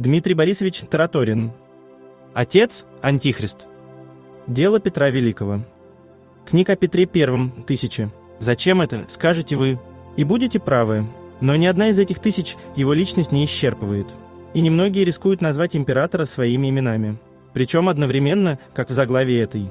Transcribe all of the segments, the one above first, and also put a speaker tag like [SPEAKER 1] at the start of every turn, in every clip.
[SPEAKER 1] Дмитрий Борисович Тараторин. Отец – Антихрист. Дело Петра Великого. Книга о Петре I, тысячи. Зачем это, скажете вы. И будете правы, но ни одна из этих тысяч его личность не исчерпывает. И немногие рискуют назвать императора своими именами. Причем одновременно, как в заглавии этой.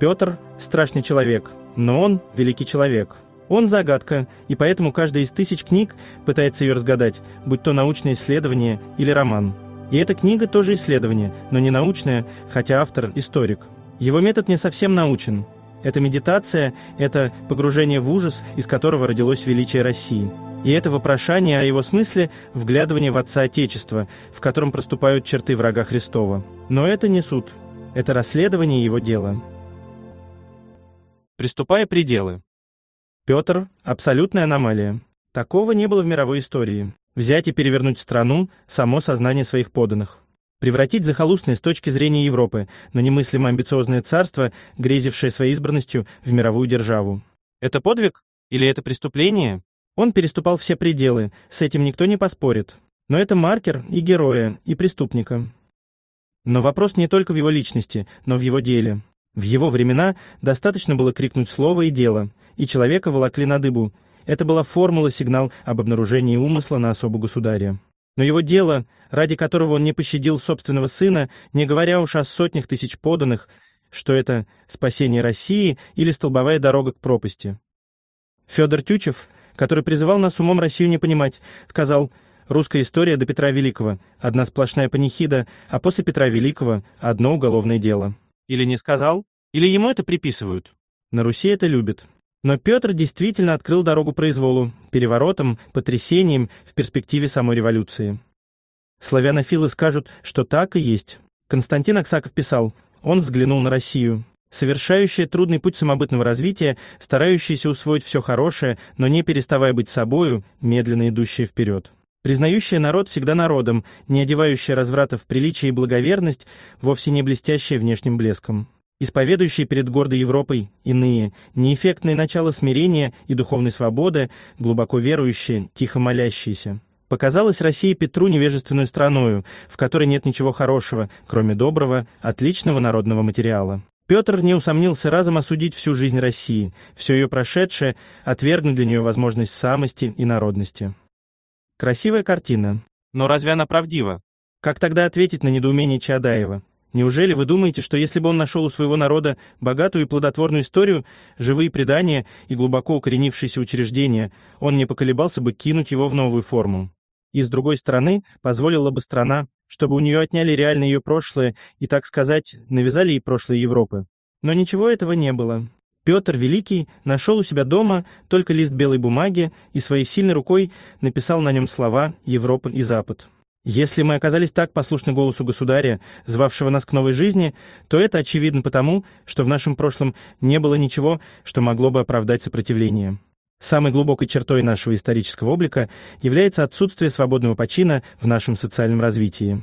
[SPEAKER 1] Петр – страшный человек, но он – великий человек – он загадка, и поэтому каждая из тысяч книг пытается ее разгадать, будь то научное исследование или роман. И эта книга тоже исследование, но не научное, хотя автор – историк. Его метод не совсем научен. Это медитация, это погружение в ужас, из которого родилось величие России. И это вопрошание о его смысле – вглядывание в Отца Отечества, в котором проступают черты врага Христова. Но это не суд. Это расследование его дела. Приступая пределы. Петр – абсолютная аномалия. Такого не было в мировой истории. Взять и перевернуть страну – само сознание своих подданных. Превратить захолустное с точки зрения Европы, но немыслимо амбициозное царство, грезившее своей избранностью, в мировую державу. Это подвиг? Или это преступление? Он переступал все пределы, с этим никто не поспорит. Но это маркер и героя, и преступника. Но вопрос не только в его личности, но в его деле. В его времена достаточно было крикнуть слово и дело, и человека волокли на дыбу. Это была формула-сигнал об обнаружении умысла на особу государя. Но его дело, ради которого он не пощадил собственного сына, не говоря уж о сотнях тысяч поданных, что это спасение России или столбовая дорога к пропасти. Федор Тютчев, который призывал нас умом Россию не понимать, сказал «Русская история до Петра Великого – одна сплошная панихида, а после Петра Великого – одно уголовное дело». Или не сказал? Или ему это приписывают? На Руси это любят. Но Петр действительно открыл дорогу произволу, переворотам, потрясениям в перспективе самой революции. Славянофилы скажут, что так и есть. Константин Аксаков писал, он взглянул на Россию, совершающая трудный путь самобытного развития, старающаяся усвоить все хорошее, но не переставая быть собою, медленно идущая вперед признающая народ всегда народом, не одевающая разврата в приличие и благоверность, вовсе не блестящая внешним блеском, исповедующая перед гордой Европой иные, неэффектные начала смирения и духовной свободы, глубоко верующие, тихо молящиеся. Показалась России Петру невежественную страною, в которой нет ничего хорошего, кроме доброго, отличного народного материала. Петр не усомнился разом осудить всю жизнь России, все ее прошедшее, отвергнуть для нее возможность самости и народности. Красивая картина. Но разве она правдива? Как тогда ответить на недоумение Чадаева? Неужели вы думаете, что если бы он нашел у своего народа богатую и плодотворную историю, живые предания и глубоко укоренившиеся учреждения, он не поколебался бы кинуть его в новую форму? И с другой стороны, позволила бы страна, чтобы у нее отняли реальное ее прошлое и, так сказать, навязали ей прошлое Европы. Но ничего этого не было. Петр Великий нашел у себя дома только лист белой бумаги и своей сильной рукой написал на нем слова «Европа и Запад». Если мы оказались так послушны голосу государя, звавшего нас к новой жизни, то это очевидно потому, что в нашем прошлом не было ничего, что могло бы оправдать сопротивление. Самой глубокой чертой нашего исторического облика является отсутствие свободного почина в нашем социальном развитии.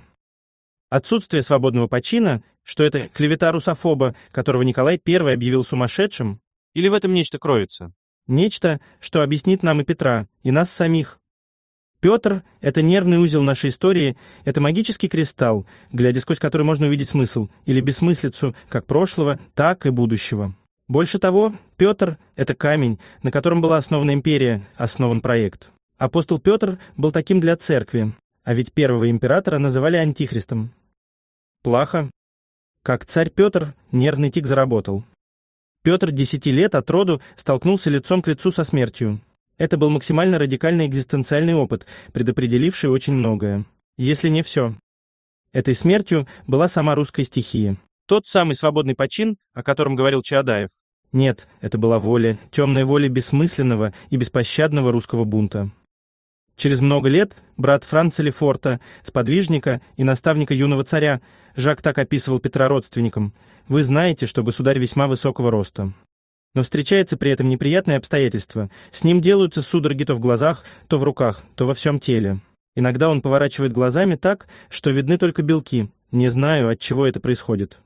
[SPEAKER 1] Отсутствие свободного почина что это клевета русофоба, которого Николай I объявил сумасшедшим? Или в этом нечто кроется? Нечто, что объяснит нам и Петра, и нас самих. Петр — это нервный узел нашей истории, это магический кристалл, глядя сквозь который можно увидеть смысл или бессмыслицу как прошлого, так и будущего. Больше того, Петр — это камень, на котором была основана империя, основан проект. Апостол Петр был таким для церкви, а ведь первого императора называли антихристом. Плаха, как царь Петр, нервный тик заработал. Петр десяти лет от роду столкнулся лицом к лицу со смертью. Это был максимально радикальный экзистенциальный опыт, предопределивший очень многое. Если не все. Этой смертью была сама русская стихия. Тот самый свободный почин, о котором говорил Чаадаев. Нет, это была воля, темная воля бессмысленного и беспощадного русского бунта. Через много лет брат Франца Лефорта, сподвижника и наставника юного царя, Жак так описывал Петра родственникам, «Вы знаете, что государь весьма высокого роста». Но встречается при этом неприятное обстоятельство. С ним делаются судороги то в глазах, то в руках, то во всем теле. Иногда он поворачивает глазами так, что видны только белки. Не знаю, от чего это происходит.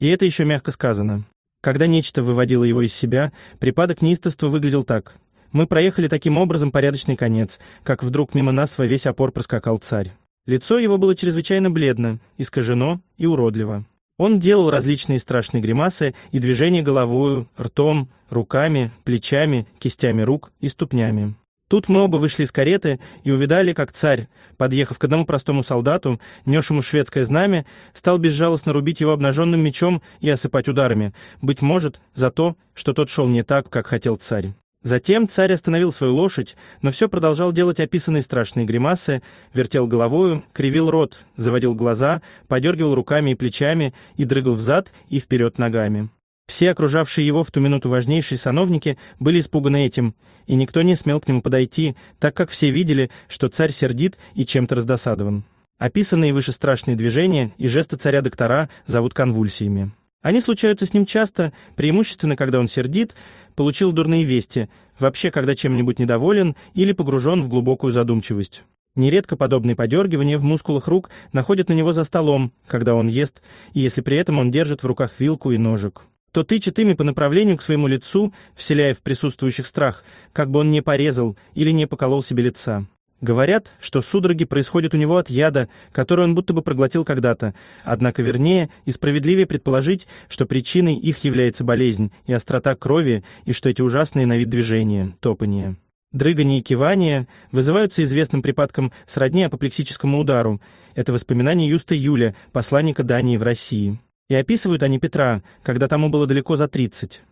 [SPEAKER 1] И это еще мягко сказано. Когда нечто выводило его из себя, припадок неистовства выглядел так – мы проехали таким образом порядочный конец, как вдруг мимо нас во весь опор проскакал царь. Лицо его было чрезвычайно бледно, искажено и уродливо. Он делал различные страшные гримасы и движения головою, ртом, руками, плечами, кистями рук и ступнями. Тут мы оба вышли из кареты и увидали, как царь, подъехав к одному простому солдату, несшему шведское знамя, стал безжалостно рубить его обнаженным мечом и осыпать ударами, быть может, за то, что тот шел не так, как хотел царь. Затем царь остановил свою лошадь, но все продолжал делать описанные страшные гримасы, вертел головою, кривил рот, заводил глаза, подергивал руками и плечами и дрыгал взад и вперед ногами. Все окружавшие его в ту минуту важнейшие сановники были испуганы этим, и никто не смел к нему подойти, так как все видели, что царь сердит и чем-то раздосадован. Описанные выше страшные движения и жесты царя-доктора зовут конвульсиями. Они случаются с ним часто, преимущественно, когда он сердит, получил дурные вести, вообще, когда чем-нибудь недоволен или погружен в глубокую задумчивость. Нередко подобные подергивания в мускулах рук находят на него за столом, когда он ест, и если при этом он держит в руках вилку и ножик. То тычет ими по направлению к своему лицу, вселяя в присутствующих страх, как бы он не порезал или не поколол себе лица. Говорят, что судороги происходят у него от яда, который он будто бы проглотил когда-то. Однако вернее и справедливее предположить, что причиной их является болезнь и острота крови, и что эти ужасные на вид движения, топания. Дрыгание и кивание вызываются известным припадком сродни апоплексическому удару. Это воспоминание Юста Юля, посланника Дании в России. И описывают они Петра, когда тому было далеко за 30.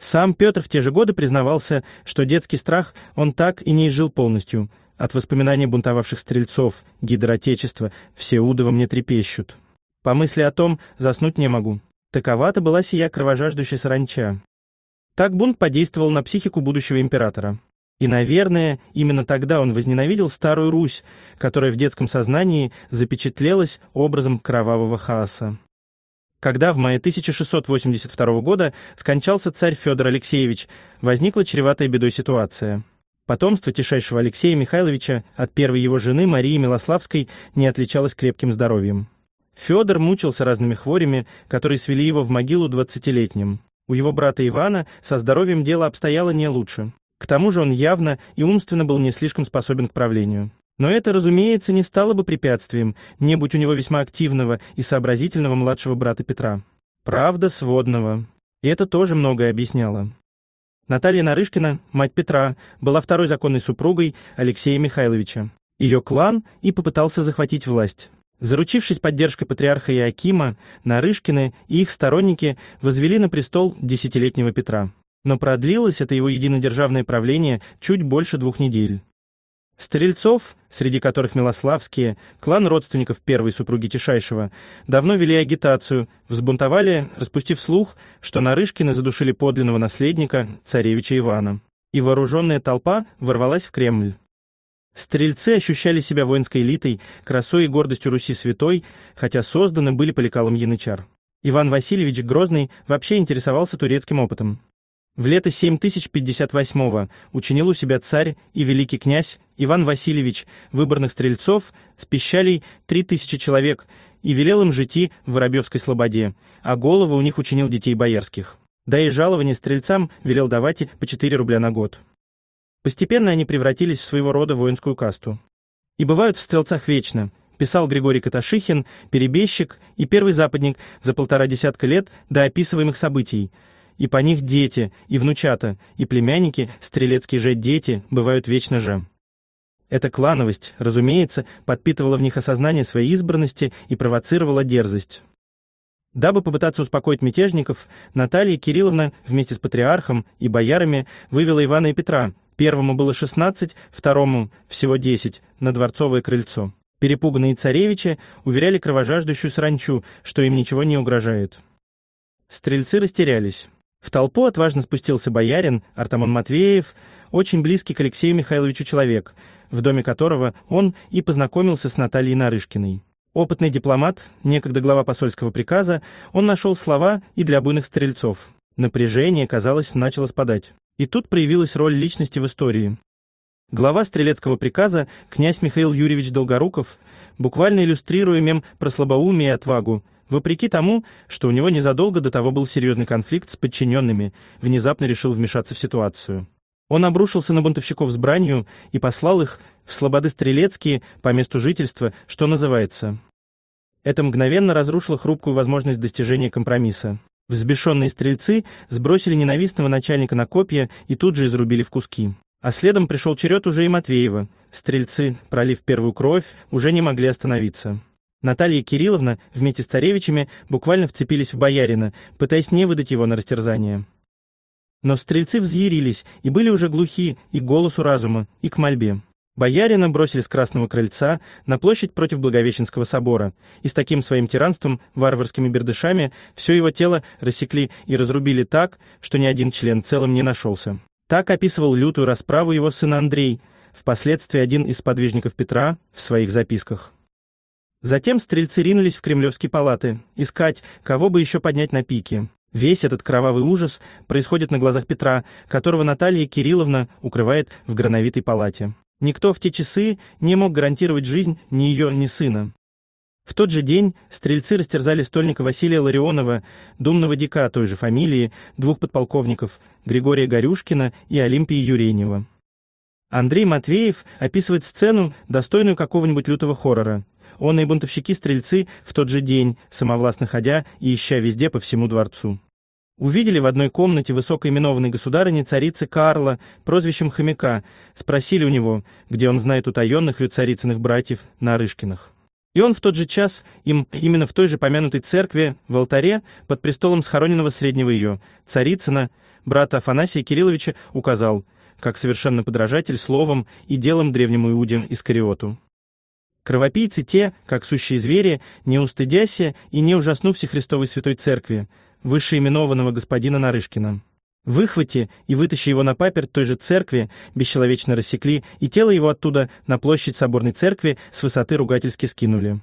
[SPEAKER 1] Сам Петр в те же годы признавался, что детский страх он так и не изжил полностью – от воспоминаний бунтовавших стрельцов, гидроотечества, всеуды во мне трепещут. По мысли о том, заснуть не могу. Такова-то была сия кровожаждущая саранча. Так бунт подействовал на психику будущего императора. И, наверное, именно тогда он возненавидел Старую Русь, которая в детском сознании запечатлелась образом кровавого хаоса. Когда в мае 1682 года скончался царь Федор Алексеевич, возникла чреватая бедой ситуация – Потомство тишайшего Алексея Михайловича от первой его жены Марии Милославской не отличалось крепким здоровьем. Федор мучился разными хворями, которые свели его в могилу двадцатилетним. У его брата Ивана со здоровьем дело обстояло не лучше. К тому же он явно и умственно был не слишком способен к правлению. Но это, разумеется, не стало бы препятствием, не будь у него весьма активного и сообразительного младшего брата Петра. Правда, сводного. И это тоже многое объясняло. Наталья Нарышкина, мать Петра, была второй законной супругой Алексея Михайловича. Ее клан и попытался захватить власть. Заручившись поддержкой патриарха Иакима, Нарышкины и их сторонники возвели на престол десятилетнего Петра. Но продлилось это его единодержавное правление чуть больше двух недель. Стрельцов, среди которых Милославские, клан родственников первой супруги Тишайшего, давно вели агитацию, взбунтовали, распустив слух, что Нарышкины задушили подлинного наследника, царевича Ивана. И вооруженная толпа ворвалась в Кремль. Стрельцы ощущали себя воинской элитой, красой и гордостью Руси святой, хотя созданы были по лекалам янычар. Иван Васильевич Грозный вообще интересовался турецким опытом. В лето 7058-го учинил у себя царь и великий князь Иван Васильевич выборных стрельцов с пищалей тысячи человек и велел им жити в Воробьевской слободе, а головы у них учинил детей боярских. Да и жалование стрельцам велел давать и по 4 рубля на год. Постепенно они превратились в своего рода воинскую касту. И бывают в стрелцах вечно, писал Григорий Каташихин, перебежчик и первый западник за полтора десятка лет до описываемых событий. И по них дети, и внучата, и племянники, стрелецкие же дети, бывают вечно же. Эта клановость, разумеется, подпитывала в них осознание своей избранности и провоцировала дерзость. Дабы попытаться успокоить мятежников, Наталья Кирилловна вместе с патриархом и боярами вывела Ивана и Петра. Первому было 16, второму всего 10 на дворцовое крыльцо. Перепуганные царевичи уверяли кровожаждущую сранчу, что им ничего не угрожает. Стрельцы растерялись. В толпу отважно спустился боярин Артамон Матвеев, очень близкий к Алексею Михайловичу человек, в доме которого он и познакомился с Натальей Нарышкиной. Опытный дипломат, некогда глава посольского приказа, он нашел слова и для буйных стрельцов. Напряжение, казалось, начало спадать. И тут проявилась роль личности в истории. Глава стрелецкого приказа, князь Михаил Юрьевич Долгоруков, буквально иллюстрируя мем про слабоумие и отвагу, вопреки тому, что у него незадолго до того был серьезный конфликт с подчиненными, внезапно решил вмешаться в ситуацию. Он обрушился на бунтовщиков с бранью и послал их в слободы Стрелецкие по месту жительства, что называется. Это мгновенно разрушило хрупкую возможность достижения компромисса. Взбешенные стрельцы сбросили ненавистного начальника на копья и тут же изрубили в куски. А следом пришел черед уже и Матвеева. Стрельцы, пролив первую кровь, уже не могли остановиться. Наталья Кирилловна вместе с царевичами буквально вцепились в боярина, пытаясь не выдать его на растерзание. Но стрельцы взъярились и были уже глухи и к голосу разума, и к мольбе. Боярина бросили с Красного Крыльца на площадь против Благовещенского собора, и с таким своим тиранством, варварскими бердышами, все его тело рассекли и разрубили так, что ни один член целым не нашелся. Так описывал лютую расправу его сын Андрей, впоследствии один из подвижников Петра, в своих записках. Затем стрельцы ринулись в кремлевские палаты, искать, кого бы еще поднять на пике. Весь этот кровавый ужас происходит на глазах Петра, которого Наталья Кирилловна укрывает в грановитой палате. Никто в те часы не мог гарантировать жизнь ни ее, ни сына. В тот же день стрельцы растерзали стольника Василия Ларионова, думного дика той же фамилии, двух подполковников Григория Горюшкина и Олимпии Юренева. Андрей Матвеев описывает сцену, достойную какого-нибудь лютого хоррора. Он и бунтовщики-стрельцы в тот же день, самовластно ходя и ища везде по всему дворцу. Увидели в одной комнате высокоименованной государыни царицы Карла, прозвищем Хомяка, спросили у него, где он знает утаенных ее царицыных братьев Нарышкиных. И он в тот же час им именно в той же помянутой церкви, в алтаре, под престолом схороненного среднего ее, царицына, брата Афанасия Кирилловича, указал, как совершенно подражатель словом и делом древнему Иуде Искариоту. Кровопийцы те, как сущие звери, не устыдяся и не ужаснувся Христовой Святой Церкви, вышеименованного господина Нарышкина. Выхвати и вытащи его на паперть той же церкви, бесчеловечно рассекли, и тело его оттуда на площадь соборной церкви с высоты ругательски скинули.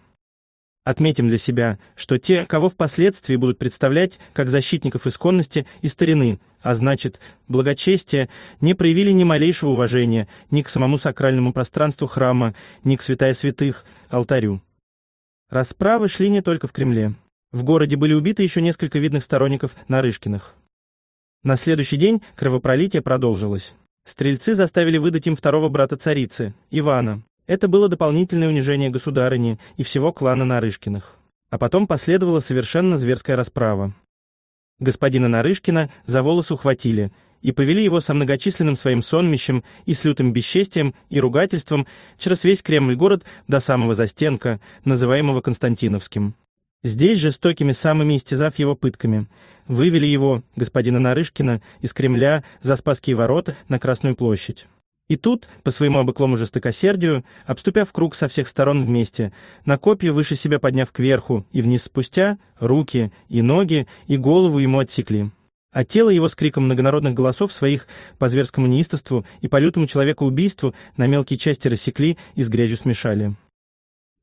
[SPEAKER 1] Отметим для себя, что те, кого впоследствии будут представлять как защитников исконности и старины, а значит, благочестия, не проявили ни малейшего уважения ни к самому сакральному пространству храма, ни к святая святых, алтарю. Расправы шли не только в Кремле. В городе были убиты еще несколько видных сторонников Нарышкиных. На следующий день кровопролитие продолжилось. Стрельцы заставили выдать им второго брата царицы, Ивана. Это было дополнительное унижение государыни и всего клана Нарышкиных. А потом последовала совершенно зверская расправа. Господина Нарышкина за волосы ухватили и повели его со многочисленным своим сонмищем и с лютым бесчестием и ругательством через весь Кремль-город до самого застенка, называемого Константиновским. Здесь жестокими самыми истязав его пытками, вывели его, господина Нарышкина, из Кремля за Спасские ворота на Красную площадь. И тут, по своему обыклому жестокосердию, в круг со всех сторон вместе, на копье выше себя подняв кверху и вниз спустя, руки и ноги и голову ему отсекли. А тело его с криком многонародных голосов своих по зверскому неистовству и по лютому человекоубийству на мелкие части рассекли и с грязью смешали.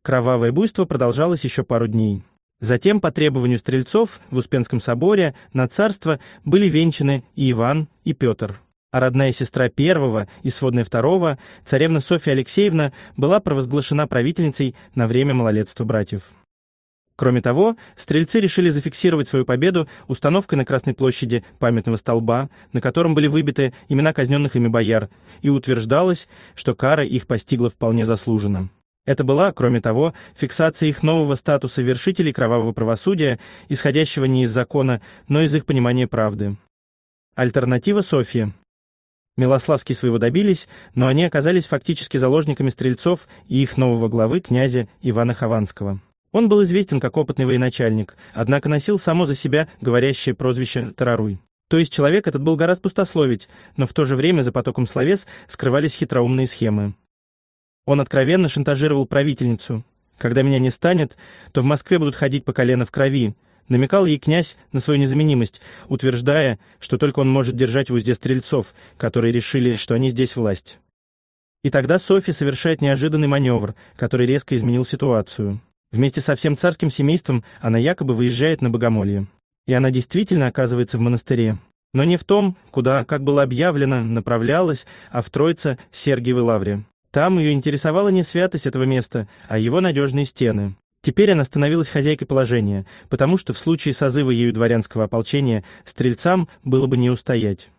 [SPEAKER 1] Кровавое буйство продолжалось еще пару дней. Затем, по требованию стрельцов, в Успенском соборе на царство были венчаны и Иван, и Петр. А родная сестра первого и сводная второго, царевна Софья Алексеевна, была провозглашена правительницей на время малолетства братьев. Кроме того, стрельцы решили зафиксировать свою победу установкой на Красной площади памятного столба, на котором были выбиты имена казненных ими бояр, и утверждалось, что кара их постигла вполне заслуженно. Это была, кроме того, фиксация их нового статуса вершителей кровавого правосудия, исходящего не из закона, но из их понимания правды. Альтернатива Софье. Милославские своего добились, но они оказались фактически заложниками стрельцов и их нового главы, князя Ивана Хованского. Он был известен как опытный военачальник, однако носил само за себя говорящее прозвище Тараруй. То есть человек этот был гораздо пустословить, но в то же время за потоком словес скрывались хитроумные схемы. Он откровенно шантажировал правительницу. «Когда меня не станет, то в Москве будут ходить по колено в крови», намекал ей князь на свою незаменимость, утверждая, что только он может держать в узде стрельцов, которые решили, что они здесь власть. И тогда Софья совершает неожиданный маневр, который резко изменил ситуацию. Вместе со всем царским семейством она якобы выезжает на богомолье. И она действительно оказывается в монастыре. Но не в том, куда, как было объявлено, направлялась, а в Троице Сергиевой лавре. Там ее интересовала не святость этого места, а его надежные стены. Теперь она становилась хозяйкой положения, потому что в случае созыва ею дворянского ополчения стрельцам было бы не устоять.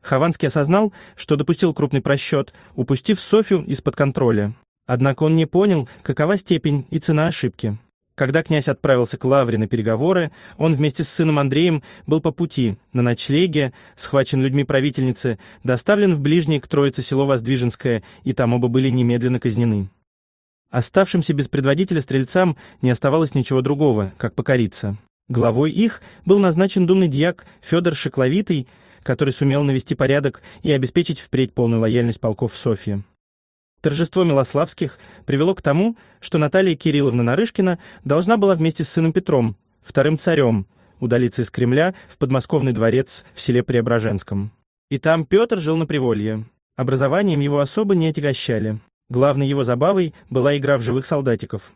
[SPEAKER 1] Хованский осознал, что допустил крупный просчет, упустив Софию из-под контроля. Однако он не понял, какова степень и цена ошибки. Когда князь отправился к Лавре на переговоры, он вместе с сыном Андреем был по пути, на ночлеге, схвачен людьми правительницы, доставлен в ближнее к Троице село Воздвиженское, и там оба были немедленно казнены. Оставшимся без предводителя стрельцам не оставалось ничего другого, как покориться. Главой их был назначен думный дьяк Федор Шекловитый, который сумел навести порядок и обеспечить впредь полную лояльность полков в Софье. Торжество Милославских привело к тому, что Наталья Кирилловна Нарышкина должна была вместе с сыном Петром, вторым царем, удалиться из Кремля в подмосковный дворец в селе Преображенском. И там Петр жил на Приволье. Образованием его особо не отягощали. Главной его забавой была игра в живых солдатиков.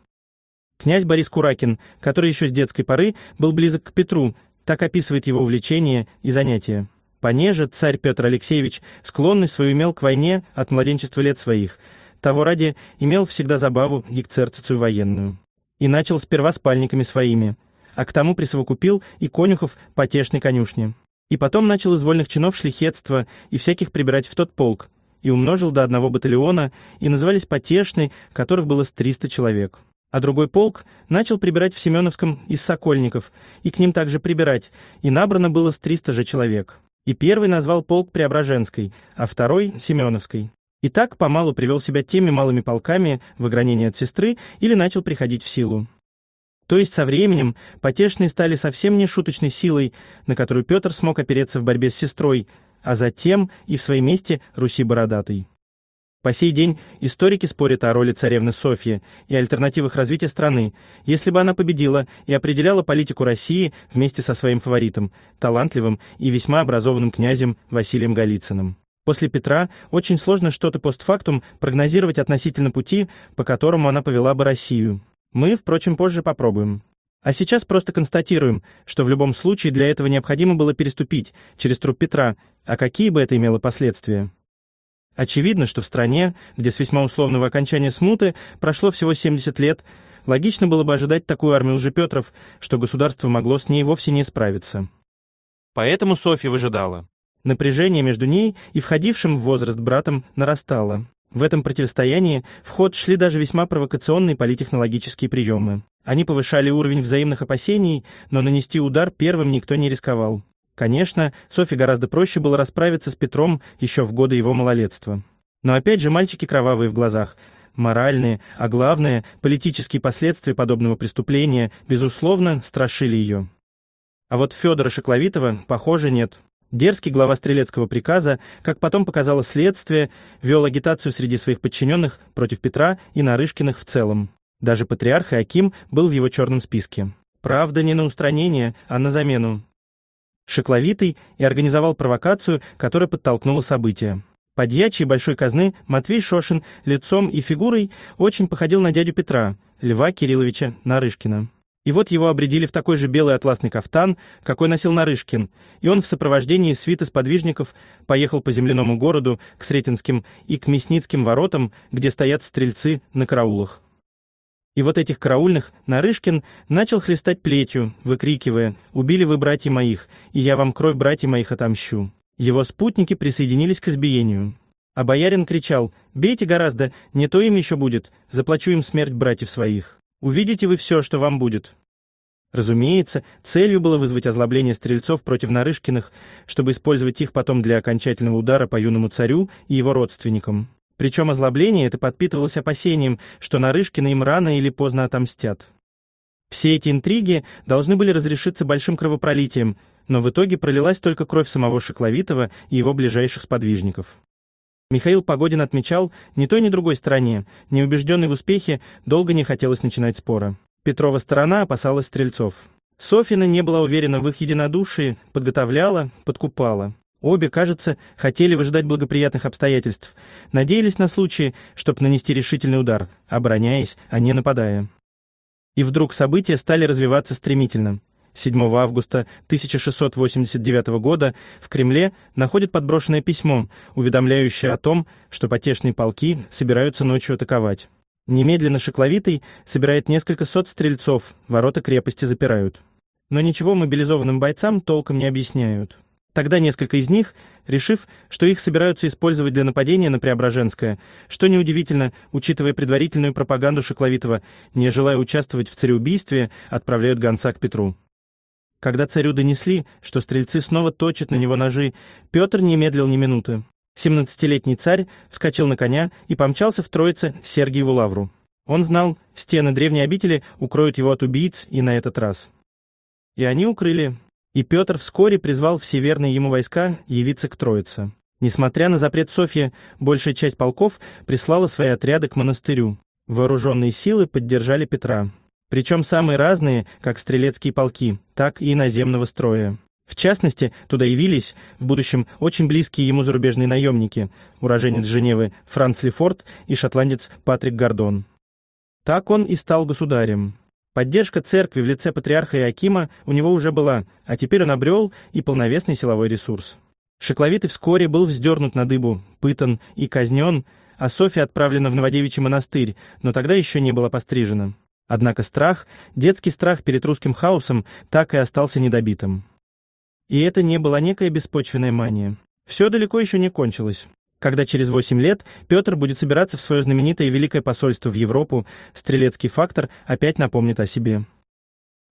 [SPEAKER 1] Князь Борис Куракин, который еще с детской поры был близок к Петру, так описывает его увлечение и занятия. Понеже царь Петр Алексеевич, склонный свою имел к войне от младенчества лет своих, того ради имел всегда забаву ексерцицию военную. И начал сперва спальниками своими, а к тому присовокупил и конюхов потешной конюшни. И потом начал из вольных чинов шлихетство и всяких прибирать в тот полк, и умножил до одного батальона, и назывались потешной, которых было с 300 человек. А другой полк начал прибирать в Семеновском из Сокольников, и к ним также прибирать, и набрано было с 300 же человек и первый назвал полк Преображенской, а второй — Семеновской. И так помалу привел себя теми малыми полками в огранение от сестры или начал приходить в силу. То есть со временем потешные стали совсем не шуточной силой, на которую Петр смог опереться в борьбе с сестрой, а затем и в своей месте Руси Бородатой. По сей день историки спорят о роли царевны Софьи и альтернативах развития страны, если бы она победила и определяла политику России вместе со своим фаворитом, талантливым и весьма образованным князем Василием Голицыным. После Петра очень сложно что-то постфактум прогнозировать относительно пути, по которому она повела бы Россию. Мы, впрочем, позже попробуем. А сейчас просто констатируем, что в любом случае для этого необходимо было переступить через труп Петра, а какие бы это имело последствия. Очевидно, что в стране, где с весьма условного окончания смуты прошло всего 70 лет, логично было бы ожидать такую армию уже Петров, что государство могло с ней вовсе не справиться. Поэтому Софья выжидала. Напряжение между ней и входившим в возраст братом нарастало. В этом противостоянии в ход шли даже весьма провокационные политтехнологические приемы. Они повышали уровень взаимных опасений, но нанести удар первым никто не рисковал. Конечно, Софи гораздо проще было расправиться с Петром еще в годы его малолетства. Но опять же мальчики кровавые в глазах. Моральные, а главное, политические последствия подобного преступления, безусловно, страшили ее. А вот Федора Шекловитова, похоже, нет. Дерзкий глава стрелецкого приказа, как потом показало следствие, вел агитацию среди своих подчиненных против Петра и Нарышкиных в целом. Даже патриарх Иаким был в его черном списке. Правда, не на устранение, а на замену. Шекловитый и организовал провокацию, которая подтолкнула события. Подьячий большой казны Матвей Шошин лицом и фигурой очень походил на дядю Петра, Льва Кирилловича Нарышкина. И вот его обредили в такой же белый атласный кафтан, какой носил Нарышкин, и он в сопровождении свиты сподвижников поехал по земляному городу к Сретенским и к Мясницким воротам, где стоят стрельцы на караулах. И вот этих караульных Нарышкин начал хлестать плетью, выкрикивая «Убили вы, братья моих, и я вам кровь, братья моих, отомщу». Его спутники присоединились к избиению. А боярин кричал «Бейте гораздо, не то им еще будет, заплачу им смерть братьев своих. Увидите вы все, что вам будет». Разумеется, целью было вызвать озлобление стрельцов против Нарышкиных, чтобы использовать их потом для окончательного удара по юному царю и его родственникам. Причем озлобление это подпитывалось опасением, что Нарышкина им рано или поздно отомстят. Все эти интриги должны были разрешиться большим кровопролитием, но в итоге пролилась только кровь самого Шекловитова и его ближайших сподвижников. Михаил Погодин отмечал, ни той, ни другой стороне, неубежденный в успехе, долго не хотелось начинать спора. Петрова сторона опасалась стрельцов. Софина не была уверена в их единодушии, подготовляла, подкупала. Обе, кажется, хотели выждать благоприятных обстоятельств, надеялись на случай, чтобы нанести решительный удар, обороняясь, а не нападая. И вдруг события стали развиваться стремительно. 7 августа 1689 года в Кремле находят подброшенное письмо, уведомляющее о том, что потешные полки собираются ночью атаковать. Немедленно Шекловитый собирает несколько сот стрельцов, ворота крепости запирают. Но ничего мобилизованным бойцам толком не объясняют. Тогда несколько из них, решив, что их собираются использовать для нападения на Преображенское, что неудивительно, учитывая предварительную пропаганду Шокловитова, не желая участвовать в цареубийстве, отправляют гонца к Петру. Когда царю донесли, что стрельцы снова точат на него ножи, Петр не медлил ни минуты. Семнадцатилетний царь вскочил на коня и помчался в Троице Сергиеву Лавру. Он знал, стены древней обители укроют его от убийц и на этот раз. И они укрыли и Петр вскоре призвал все верные ему войска явиться к Троице. Несмотря на запрет Софьи, большая часть полков прислала свои отряды к монастырю. Вооруженные силы поддержали Петра. Причем самые разные, как стрелецкие полки, так и наземного строя. В частности, туда явились в будущем очень близкие ему зарубежные наемники, уроженец Женевы Франц Лефорт и шотландец Патрик Гордон. Так он и стал государем. Поддержка церкви в лице патриарха Иакима у него уже была, а теперь он обрел и полновесный силовой ресурс. Шекловитый вскоре был вздернут на дыбу, пытан и казнен, а Софья отправлена в Новодевичий монастырь, но тогда еще не была пострижена. Однако страх, детский страх перед русским хаосом, так и остался недобитым. И это не была некая беспочвенная мания. Все далеко еще не кончилось. Когда через 8 лет Петр будет собираться в свое знаменитое Великое посольство в Европу, стрелецкий фактор опять напомнит о себе.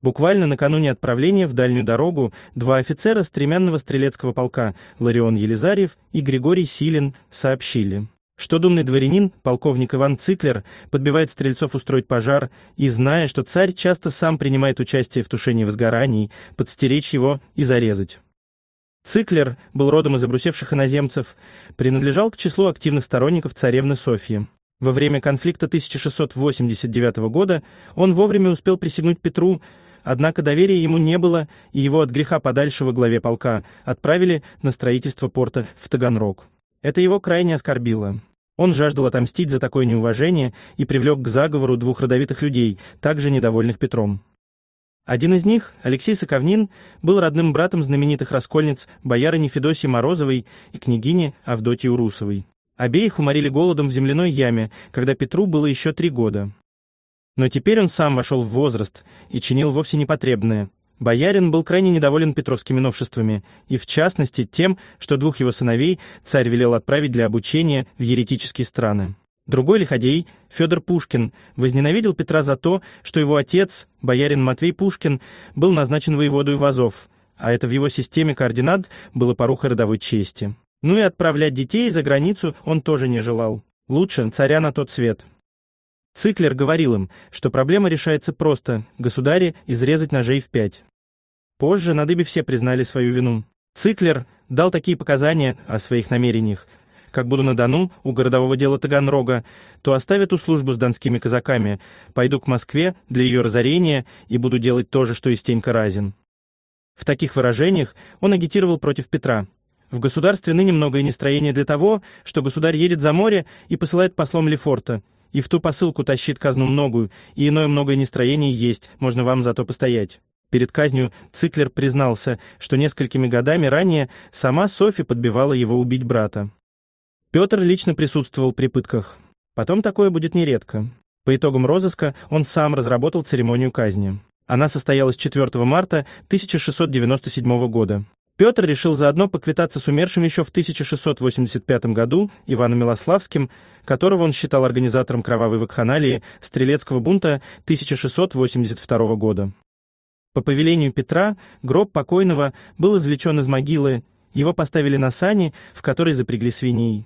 [SPEAKER 1] Буквально накануне отправления в дальнюю дорогу два офицера стремянного стрелецкого полка, Ларион Елизарьев и Григорий Силин, сообщили, что думный дворянин, полковник Иван Циклер, подбивает стрельцов устроить пожар и, зная, что царь часто сам принимает участие в тушении возгораний, подстеречь его и зарезать. Циклер был родом из обрусевших иноземцев, принадлежал к числу активных сторонников царевны Софьи. Во время конфликта 1689 года он вовремя успел присягнуть Петру, однако доверия ему не было, и его от греха подальшего главе полка отправили на строительство порта в Таганрог. Это его крайне оскорбило. Он жаждал отомстить за такое неуважение и привлек к заговору двух родовитых людей, также недовольных Петром. Один из них, Алексей Соковнин, был родным братом знаменитых раскольниц боярыни Федосии Морозовой и княгини Авдотьи Урусовой. Обеих уморили голодом в земляной яме, когда Петру было еще три года. Но теперь он сам вошел в возраст и чинил вовсе непотребное. Боярин был крайне недоволен петровскими новшествами, и в частности тем, что двух его сыновей царь велел отправить для обучения в еретические страны. Другой лиходей, Федор Пушкин, возненавидел Петра за то, что его отец, боярин Матвей Пушкин, был назначен воеводой в Азов, а это в его системе координат было порухой родовой чести. Ну и отправлять детей за границу он тоже не желал. Лучше царя на тот свет. Циклер говорил им, что проблема решается просто – государе изрезать ножей в пять. Позже на дыбе все признали свою вину. Циклер дал такие показания о своих намерениях, как буду на Дону у городового дела Таганрога, то оставят у службу с донскими казаками, пойду к Москве для ее разорения и буду делать то же, что и Стенька Разин». В таких выражениях он агитировал против Петра. В государстве ныне многое нестроение для того, что государь едет за море и посылает послом Лефорта, и в ту посылку тащит казну многую, и иное многое нестроение есть, можно вам зато постоять. Перед казнью Циклер признался, что несколькими годами ранее сама Софи подбивала его убить брата. Петр лично присутствовал при пытках. Потом такое будет нередко. По итогам розыска он сам разработал церемонию казни. Она состоялась 4 марта 1697 года. Петр решил заодно поквитаться с умершим еще в 1685 году Иваном Милославским, которого он считал организатором кровавой вакханалии Стрелецкого бунта 1682 года. По повелению Петра гроб покойного был извлечен из могилы, его поставили на сани, в которой запрягли свиней.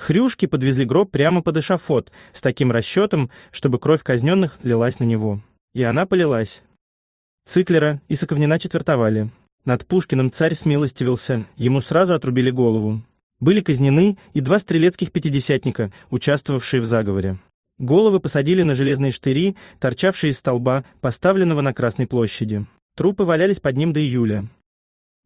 [SPEAKER 1] Хрюшки подвезли гроб прямо под эшафот, с таким расчетом, чтобы кровь казненных лилась на него. И она полилась. Циклера и Соковнина четвертовали. Над Пушкиным царь смилостивился, ему сразу отрубили голову. Были казнены и два стрелецких пятидесятника, участвовавшие в заговоре. Головы посадили на железные штыри, торчавшие из столба, поставленного на Красной площади. Трупы валялись под ним до июля.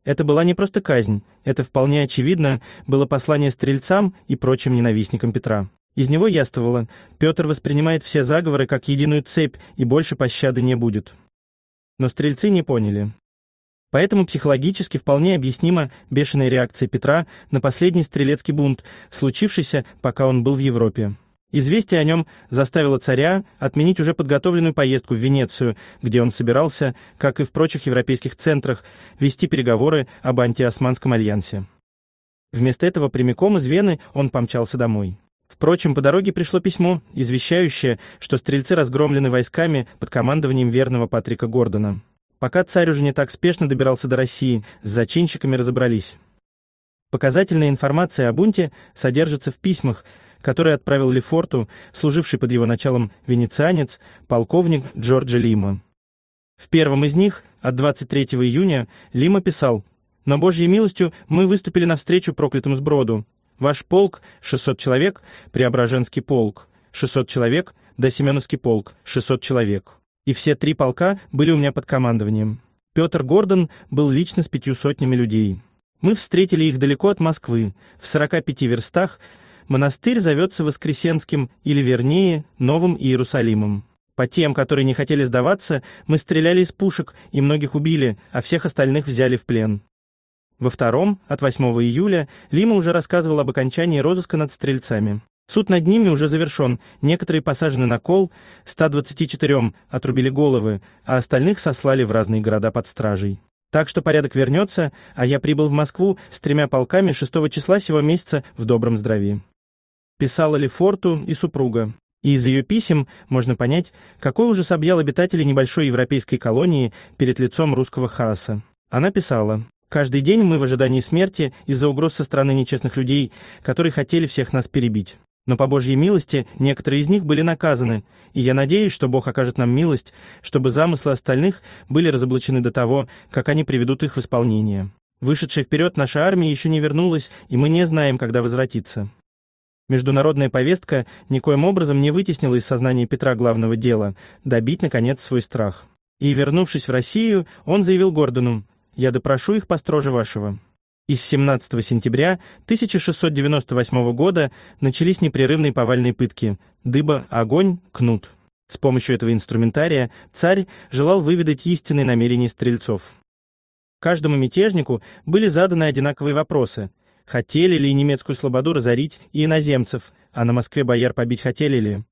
[SPEAKER 1] Это была не просто казнь, это вполне очевидно было послание стрельцам и прочим ненавистникам Петра. Из него яствовало, Петр воспринимает все заговоры как единую цепь и больше пощады не будет. Но стрельцы не поняли. Поэтому психологически вполне объяснима бешеная реакция Петра на последний стрелецкий бунт, случившийся, пока он был в Европе. Известие о нем заставило царя отменить уже подготовленную поездку в Венецию, где он собирался, как и в прочих европейских центрах, вести переговоры об антиосманском альянсе. Вместо этого прямиком из Вены он помчался домой. Впрочем, по дороге пришло письмо, извещающее, что стрельцы разгромлены войсками под командованием верного Патрика Гордона. Пока царь уже не так спешно добирался до России, с зачинщиками разобрались. Показательная информация о бунте содержится в письмах, который отправил Лефорту, служивший под его началом венецианец, полковник Джорджи Лима. В первом из них, от 23 июня, Лима писал «Но Божьей милостью мы выступили навстречу проклятому сброду. Ваш полк, 600 человек, Преображенский полк, 600 человек, да Семеновский полк, 600 человек. И все три полка были у меня под командованием. Петр Гордон был лично с пятью сотнями людей». Мы встретили их далеко от Москвы, в 45 верстах, монастырь зовется Воскресенским, или вернее, Новым Иерусалимом. По тем, которые не хотели сдаваться, мы стреляли из пушек и многих убили, а всех остальных взяли в плен. Во втором, от 8 июля, Лима уже рассказывал об окончании розыска над стрельцами. Суд над ними уже завершен, некоторые посажены на кол, 124 отрубили головы, а остальных сослали в разные города под стражей. Так что порядок вернется, а я прибыл в Москву с тремя полками 6 числа сего месяца в добром здравии писала ли и супруга. И из ее писем можно понять, какой ужас объял обитателей небольшой европейской колонии перед лицом русского хаоса. Она писала, «Каждый день мы в ожидании смерти из-за угроз со стороны нечестных людей, которые хотели всех нас перебить. Но по Божьей милости некоторые из них были наказаны, и я надеюсь, что Бог окажет нам милость, чтобы замыслы остальных были разоблачены до того, как они приведут их в исполнение. Вышедшая вперед наша армия еще не вернулась, и мы не знаем, когда возвратится. Международная повестка никоим образом не вытеснила из сознания Петра главного дела – добить, наконец, свой страх. И, вернувшись в Россию, он заявил Гордону «Я допрошу их построже вашего». Из 17 сентября 1698 года начались непрерывные повальные пытки – дыба, огонь, кнут. С помощью этого инструментария царь желал выведать истинные намерения стрельцов. Каждому мятежнику были заданы одинаковые вопросы – Хотели ли немецкую слободу разорить и иноземцев, а на Москве бояр побить хотели ли?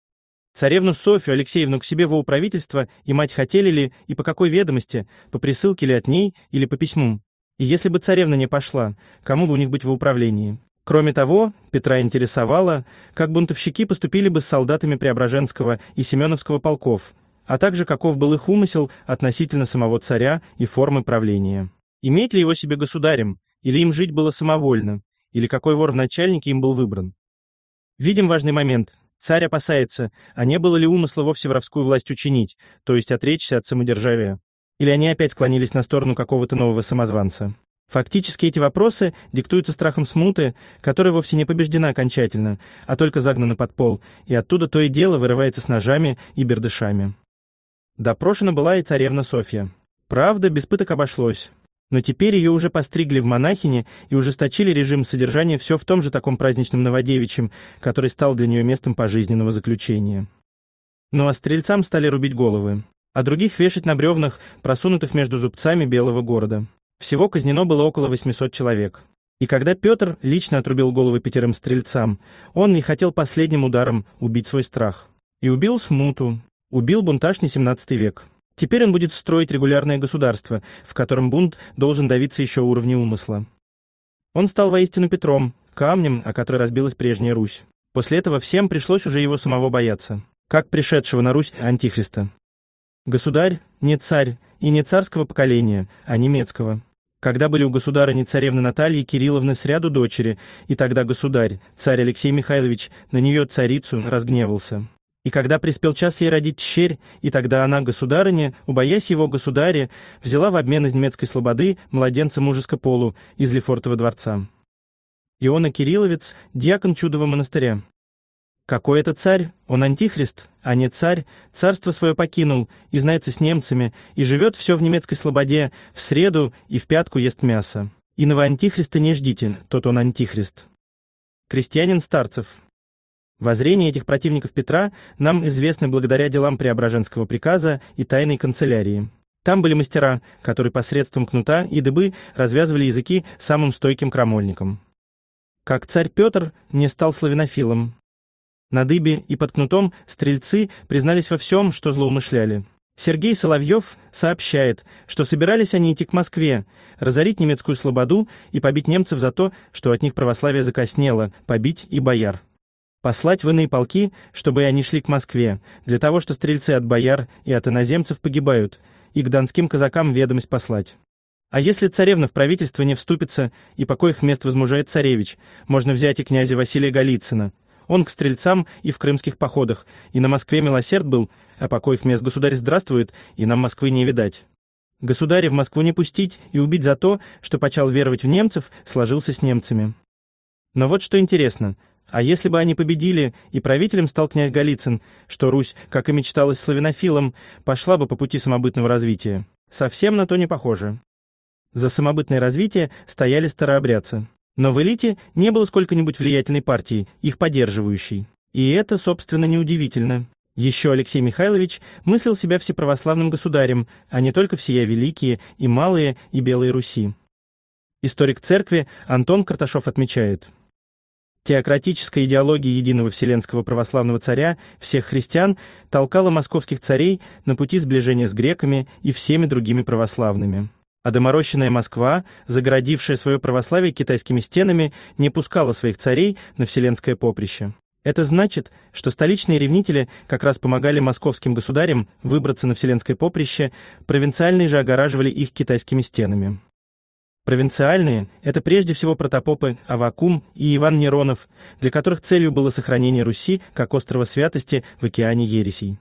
[SPEAKER 1] Царевну Софью Алексеевну к себе во управительство и мать хотели ли, и по какой ведомости, по присылке ли от ней или по письму? И если бы царевна не пошла, кому бы у них быть во управлении? Кроме того, Петра интересовало, как бунтовщики поступили бы с солдатами Преображенского и Семеновского полков, а также каков был их умысел относительно самого царя и формы правления. Иметь ли его себе государем, или им жить было самовольно, или какой вор в начальнике им был выбран. Видим важный момент. Царь опасается, а не было ли умысла вовсе воровскую власть учинить, то есть отречься от самодержавия. Или они опять склонились на сторону какого-то нового самозванца. Фактически эти вопросы диктуются страхом смуты, которая вовсе не побеждена окончательно, а только загнана под пол, и оттуда то и дело вырывается с ножами и бердышами. Допрошена была и царевна Софья. Правда, без пыток обошлось. Но теперь ее уже постригли в монахине и ужесточили режим содержания все в том же таком праздничном новодевичьем, который стал для нее местом пожизненного заключения. Ну а стрельцам стали рубить головы, а других вешать на бревнах, просунутых между зубцами белого города. Всего казнено было около 800 человек. И когда Петр лично отрубил головы пятерым стрельцам, он не хотел последним ударом убить свой страх. И убил смуту, убил бунтажный 17 век. Теперь он будет строить регулярное государство, в котором бунт должен давиться еще уровня умысла. Он стал воистину Петром, камнем, о который разбилась прежняя Русь. После этого всем пришлось уже его самого бояться, как пришедшего на Русь антихриста. Государь не царь и не царского поколения, а немецкого. Когда были у не царевны Натальи Кирилловны сряду дочери, и тогда государь, царь Алексей Михайлович, на нее царицу разгневался. И когда приспел час ей родить щерь, и тогда она, государыня, убоясь его государя, взяла в обмен из немецкой слободы младенца мужеско полу из Лефортова дворца. Иона Кирилловец, диакон Чудового монастыря. Какой это царь? Он антихрист, а не царь. Царство свое покинул, и знается с немцами, и живет все в немецкой слободе, в среду и в пятку ест мясо. Иного антихриста не ждите, тот он антихрист. Крестьянин Старцев. Воззрения этих противников Петра нам известны благодаря делам Преображенского приказа и тайной канцелярии. Там были мастера, которые посредством кнута и дыбы развязывали языки самым стойким крамольникам. Как царь Петр не стал славянофилом. На дыбе и под кнутом стрельцы признались во всем, что злоумышляли. Сергей Соловьев сообщает, что собирались они идти к Москве, разорить немецкую слободу и побить немцев за то, что от них православие закоснело, побить и бояр послать в иные полки, чтобы они шли к Москве, для того, что стрельцы от бояр и от иноземцев погибают, и к донским казакам ведомость послать. А если царевна в правительство не вступится, и покоих мест возмужает царевич, можно взять и князя Василия Голицына. Он к стрельцам и в крымских походах, и на Москве милосерд был, а покоих мест государь здравствует, и нам Москвы не видать. Государя в Москву не пустить и убить за то, что почал веровать в немцев, сложился с немцами. Но вот что интересно – а если бы они победили, и правителем стал князь Голицын, что Русь, как и мечталось славянофилам, пошла бы по пути самобытного развития. Совсем на то не похоже. За самобытное развитие стояли старообрядцы. Но в элите не было сколько-нибудь влиятельной партии, их поддерживающей. И это, собственно, неудивительно. Еще Алексей Михайлович мыслил себя всеправославным государем, а не только всея великие и малые и белые Руси. Историк церкви Антон Карташов отмечает – Теократическая идеология единого вселенского православного царя, всех христиан, толкала московских царей на пути сближения с греками и всеми другими православными. А доморощенная Москва, загородившая свое православие китайскими стенами, не пускала своих царей на вселенское поприще. Это значит, что столичные ревнители как раз помогали московским государям выбраться на вселенское поприще, провинциальные же огораживали их китайскими стенами. Провинциальные – это прежде всего протопопы Авакум и Иван Неронов, для которых целью было сохранение Руси как острова святости в океане ересей.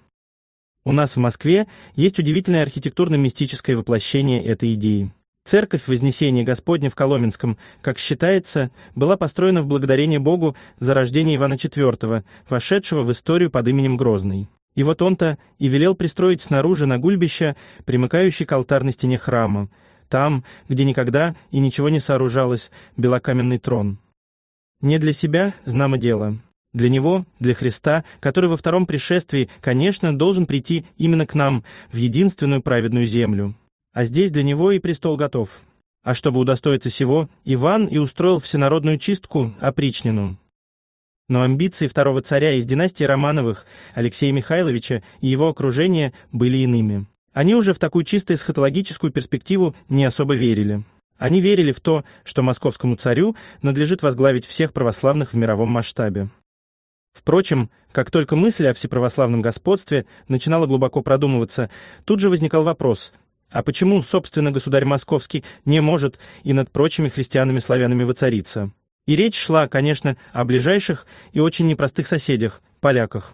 [SPEAKER 1] У нас в Москве есть удивительное архитектурно-мистическое воплощение этой идеи. Церковь Вознесения Господня в Коломенском, как считается, была построена в благодарение Богу за рождение Ивана IV, вошедшего в историю под именем Грозный. И вот он-то и велел пристроить снаружи на гульбище, примыкающий к алтарной стене храма, там, где никогда и ничего не сооружалось, белокаменный трон. Не для себя, знамо дело. Для него, для Христа, который во втором пришествии, конечно, должен прийти именно к нам, в единственную праведную землю. А здесь для него и престол готов. А чтобы удостоиться сего, Иван и устроил всенародную чистку, опричнину. Но амбиции второго царя из династии Романовых, Алексея Михайловича и его окружения были иными. Они уже в такую чисто эсхатологическую перспективу не особо верили. Они верили в то, что московскому царю надлежит возглавить всех православных в мировом масштабе. Впрочем, как только мысль о всеправославном господстве начинала глубоко продумываться, тут же возникал вопрос, а почему, собственно, государь московский не может и над прочими христианами-славянами воцариться? И речь шла, конечно, о ближайших и очень непростых соседях, поляках.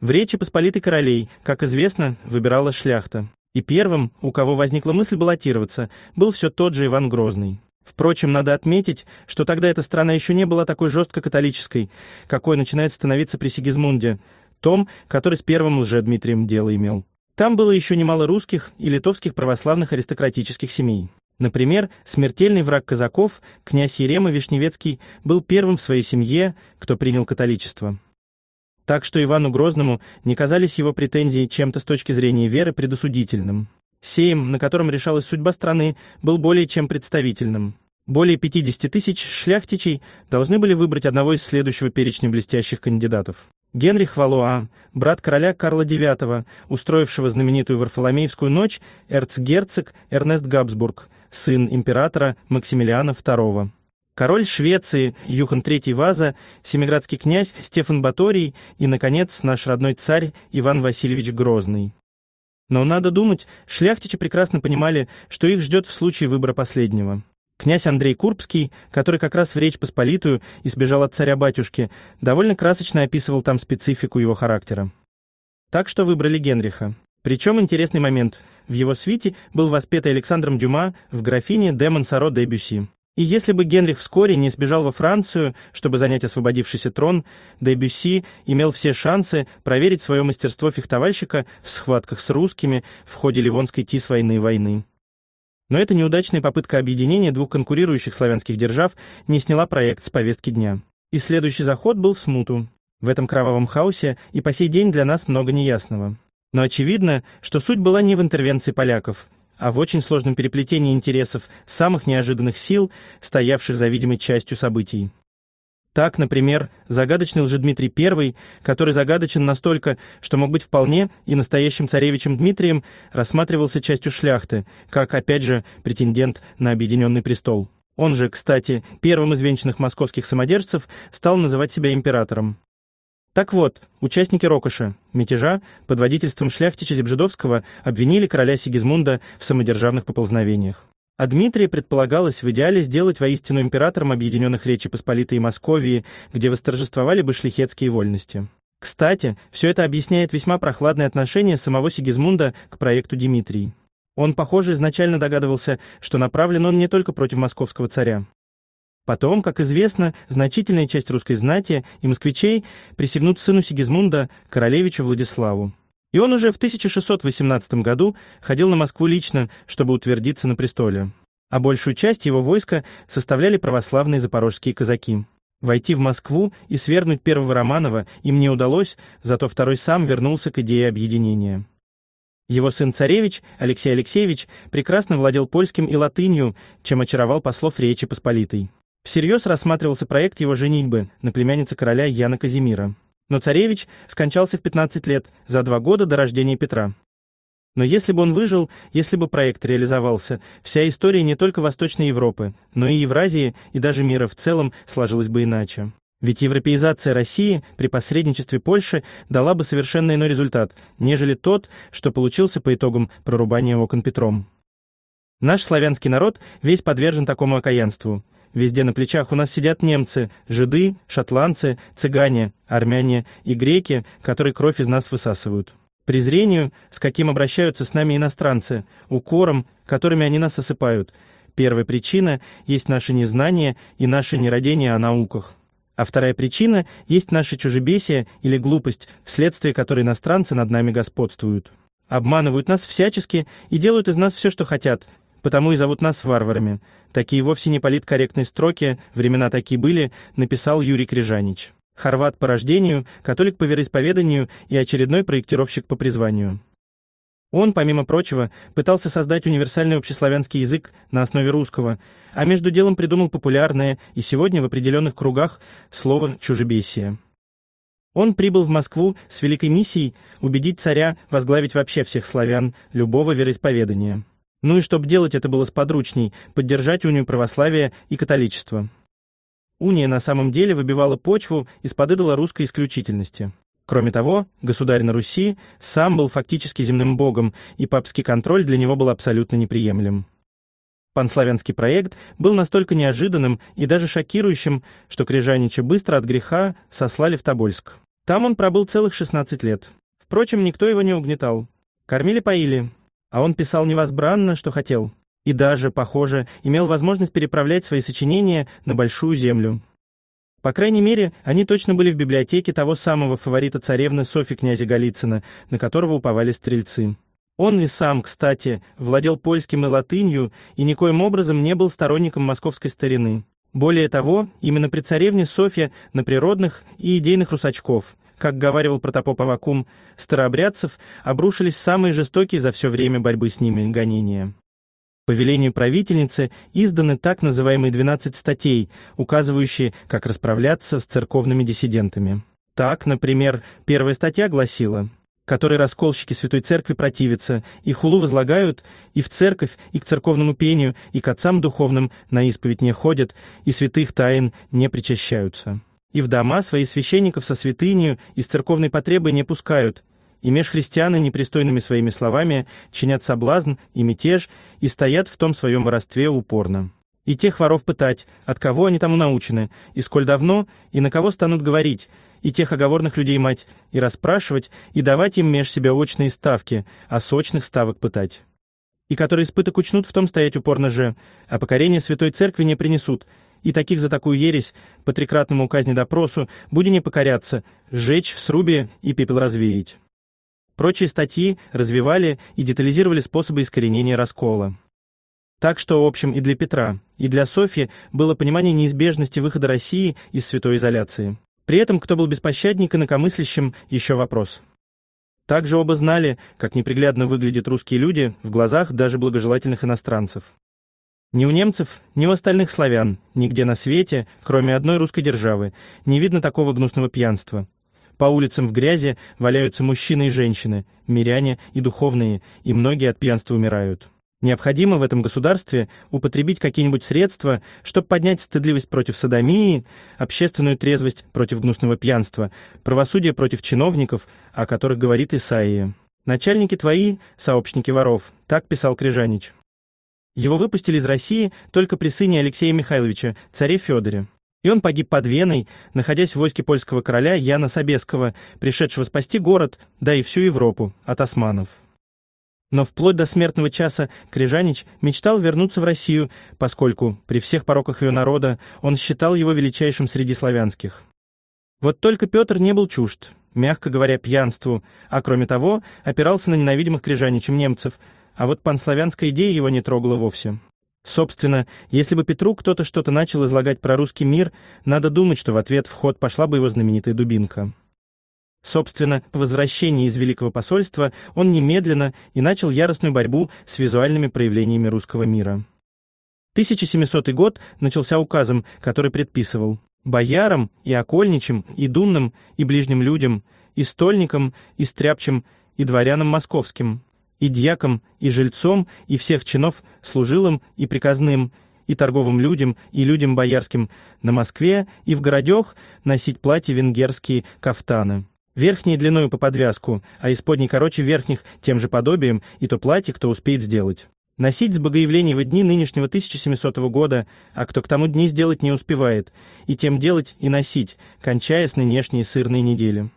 [SPEAKER 1] В Речи Посполитой Королей, как известно, выбирала шляхта. И первым, у кого возникла мысль баллотироваться, был все тот же Иван Грозный. Впрочем, надо отметить, что тогда эта страна еще не была такой жестко католической, какой начинает становиться при Сигизмунде, том, который с первым лже-Дмитрием дело имел. Там было еще немало русских и литовских православных аристократических семей. Например, смертельный враг казаков, князь Ерема Вишневецкий, был первым в своей семье, кто принял католичество. Так что Ивану Грозному не казались его претензии чем-то с точки зрения веры предосудительным. Сейм, на котором решалась судьба страны, был более чем представительным. Более 50 тысяч шляхтичей должны были выбрать одного из следующего перечня блестящих кандидатов. Генрих Валуа, брат короля Карла IX, устроившего знаменитую Варфоломеевскую ночь, эрцгерцог Эрнест Габсбург, сын императора Максимилиана II король Швеции Юхан III Ваза, семиградский князь Стефан Баторий и, наконец, наш родной царь Иван Васильевич Грозный. Но надо думать, шляхтичи прекрасно понимали, что их ждет в случае выбора последнего. Князь Андрей Курбский, который как раз в Речь Посполитую избежал от царя-батюшки, довольно красочно описывал там специфику его характера. Так что выбрали Генриха. Причем интересный момент. В его свите был воспетый Александром Дюма в графине де Монсоро де Бюсси. И если бы Генрих вскоре не сбежал во Францию, чтобы занять освободившийся трон, Дебюсси имел все шансы проверить свое мастерство фехтовальщика в схватках с русскими в ходе Ливонской тис войны войны. Но эта неудачная попытка объединения двух конкурирующих славянских держав не сняла проект с повестки дня. И следующий заход был в смуту. В этом кровавом хаосе и по сей день для нас много неясного. Но очевидно, что суть была не в интервенции поляков, а в очень сложном переплетении интересов самых неожиданных сил, стоявших за видимой частью событий. Так, например, загадочный Лжедмитрий I, который загадочен настолько, что мог быть вполне и настоящим царевичем Дмитрием, рассматривался частью шляхты, как, опять же, претендент на объединенный престол. Он же, кстати, первым из венчанных московских самодержцев стал называть себя императором. Так вот, участники Рокоши, мятежа, под водительством шляхтича Зебжидовского обвинили короля Сигизмунда в самодержавных поползновениях. А Дмитрия предполагалось в идеале сделать воистину императором Объединенных Речи Посполитой и Московии, где восторжествовали бы шлихетские вольности. Кстати, все это объясняет весьма прохладное отношение самого Сигизмунда к проекту Дмитрий. Он, похоже, изначально догадывался, что направлен он не только против московского царя. Потом, как известно, значительная часть русской знати и москвичей присягнут сыну Сигизмунда, королевичу Владиславу. И он уже в 1618 году ходил на Москву лично, чтобы утвердиться на престоле. А большую часть его войска составляли православные запорожские казаки. Войти в Москву и свергнуть первого Романова им не удалось, зато второй сам вернулся к идее объединения. Его сын-царевич, Алексей Алексеевич, прекрасно владел польским и латынью, чем очаровал послов Речи Посполитой. Всерьез рассматривался проект его женитьбы на племяннице короля Яна Казимира. Но царевич скончался в 15 лет, за два года до рождения Петра. Но если бы он выжил, если бы проект реализовался, вся история не только Восточной Европы, но и Евразии и даже мира в целом сложилась бы иначе. Ведь европеизация России при посредничестве Польши дала бы совершенно иной результат, нежели тот, что получился по итогам прорубания окон Петром. Наш славянский народ весь подвержен такому окаянству. Везде на плечах у нас сидят немцы, жиды, шотландцы, цыгане, армяне и греки, которые кровь из нас высасывают. Презрению, с каким обращаются с нами иностранцы, укором, которыми они нас осыпают. Первая причина есть наше незнание и наше нерадение о науках. А вторая причина есть наше чужебесие или глупость, вследствие которой иностранцы над нами господствуют. Обманывают нас всячески и делают из нас все, что хотят, Потому и зовут нас варварами. Такие вовсе не политкорректные строки, времена такие были, написал Юрий Крижанич. Хорват по рождению, католик по вероисповеданию и очередной проектировщик по призванию. Он, помимо прочего, пытался создать универсальный общеславянский язык на основе русского, а между делом придумал популярное и сегодня в определенных кругах слово «чужебесие». Он прибыл в Москву с великой миссией убедить царя возглавить вообще всех славян любого вероисповедания. Ну и чтобы делать это было сподручней, поддержать унию православия и католичества. Уния на самом деле выбивала почву из-под идола русской исключительности. Кроме того, государь на Руси сам был фактически земным богом, и папский контроль для него был абсолютно неприемлем. Панславянский проект был настолько неожиданным и даже шокирующим, что Крижанича быстро от греха сослали в Тобольск. Там он пробыл целых 16 лет. Впрочем, никто его не угнетал. Кормили-поили, а он писал невозбранно, что хотел, и даже, похоже, имел возможность переправлять свои сочинения на Большую Землю. По крайней мере, они точно были в библиотеке того самого фаворита царевны Софьи князя Голицына, на которого уповали стрельцы. Он и сам, кстати, владел польским и латынью и никоим образом не был сторонником московской старины. Более того, именно при царевне Софья на природных и идейных русачков, как говаривал протопоп Авакум, старообрядцев обрушились самые жестокие за все время борьбы с ними гонения. По велению правительницы изданы так называемые 12 статей, указывающие, как расправляться с церковными диссидентами. Так, например, первая статья гласила которые расколщики Святой Церкви противятся, и хулу возлагают, и в церковь, и к церковному пению, и к отцам духовным на исповедь не ходят, и святых тайн не причащаются и в дома свои священников со святынею из церковной потребы не пускают, и меж христианы непристойными своими словами чинят соблазн и мятеж, и стоят в том своем воровстве упорно. И тех воров пытать, от кого они тому научены, и сколь давно, и на кого станут говорить, и тех оговорных людей мать, и расспрашивать, и давать им меж себя очные ставки, а сочных ставок пытать. И которые испыток учнут, в том стоять упорно же, а покорение святой церкви не принесут – и таких за такую ересь по трикратному казни допросу буде не покоряться, сжечь в срубе и пепел развеять. Прочие статьи развивали и детализировали способы искоренения раскола. Так что, в общем, и для Петра, и для Софьи было понимание неизбежности выхода России из святой изоляции. При этом, кто был беспощадник и накомыслящим, еще вопрос. Также оба знали, как неприглядно выглядят русские люди в глазах даже благожелательных иностранцев. Ни у немцев, ни у остальных славян, нигде на свете, кроме одной русской державы, не видно такого гнусного пьянства. По улицам в грязи валяются мужчины и женщины, миряне и духовные, и многие от пьянства умирают. Необходимо в этом государстве употребить какие-нибудь средства, чтобы поднять стыдливость против садомии, общественную трезвость против гнусного пьянства, правосудие против чиновников, о которых говорит Исаия. «Начальники твои — сообщники воров», — так писал Крижанич. Его выпустили из России только при сыне Алексея Михайловича, царе Федоре. И он погиб под Веной, находясь в войске польского короля Яна Собеского, пришедшего спасти город, да и всю Европу от османов. Но вплоть до смертного часа Крижанич мечтал вернуться в Россию, поскольку при всех пороках ее народа он считал его величайшим среди славянских. Вот только Петр не был чужд, мягко говоря, пьянству, а кроме того опирался на ненавидимых Крижаничем немцев – а вот панславянская идея его не трогала вовсе. Собственно, если бы Петру кто-то что-то начал излагать про русский мир, надо думать, что в ответ в ход пошла бы его знаменитая дубинка. Собственно, по возвращении из Великого посольства он немедленно и начал яростную борьбу с визуальными проявлениями русского мира. 1700 год начался указом, который предписывал «боярам и окольничим, и думным, и ближним людям, и стольникам, и стряпчим, и дворянам московским, и дьяком, и жильцом, и всех чинов, служилым и приказным, и торговым людям, и людям боярским на Москве и в городах носить платья венгерские кафтаны. Верхние длиною по подвязку, а исподней короче верхних тем же подобием, и то платье, кто успеет сделать. Носить с богоявлений во дни нынешнего 1700 года, а кто к тому дни сделать не успевает, и тем делать и носить, кончая с нынешней сырной недели.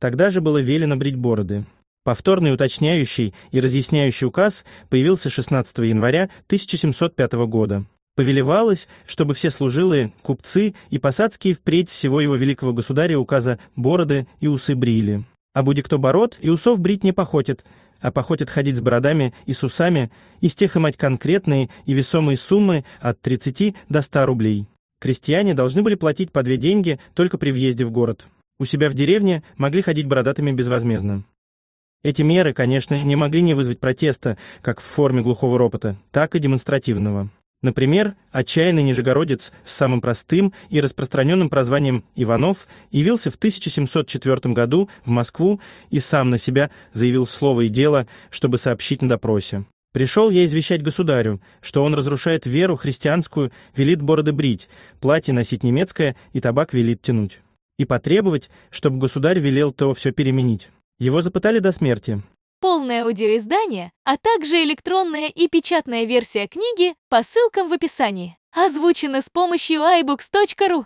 [SPEAKER 1] Тогда же было велено брить бороды. Повторный уточняющий и разъясняющий указ появился 16 января 1705 года. Повелевалось, чтобы все служилые, купцы и посадские впредь всего его великого государя указа бороды и усы брили. А буди кто бород, и усов брить не похотит, а похотит ходить с бородами и с усами, из тех имать конкретные и весомые суммы от 30 до 100 рублей. Крестьяне должны были платить по две деньги только при въезде в город. У себя в деревне могли ходить бородатыми безвозмездно. Эти меры, конечно, не могли не вызвать протеста, как в форме глухого ропота, так и демонстративного. Например, отчаянный нижегородец с самым простым и распространенным прозванием Иванов явился в 1704 году в Москву и сам на себя заявил слово и дело, чтобы сообщить на допросе. Пришел я извещать государю, что он разрушает веру христианскую, велит бороды брить, платье носить немецкое и табак велит тянуть. И потребовать, чтобы государь велел то все переменить. Его запытали до смерти. Полное аудиоиздание, а также электронная и печатная версия книги по ссылкам в описании. Озвучено с помощью iBooks.ru.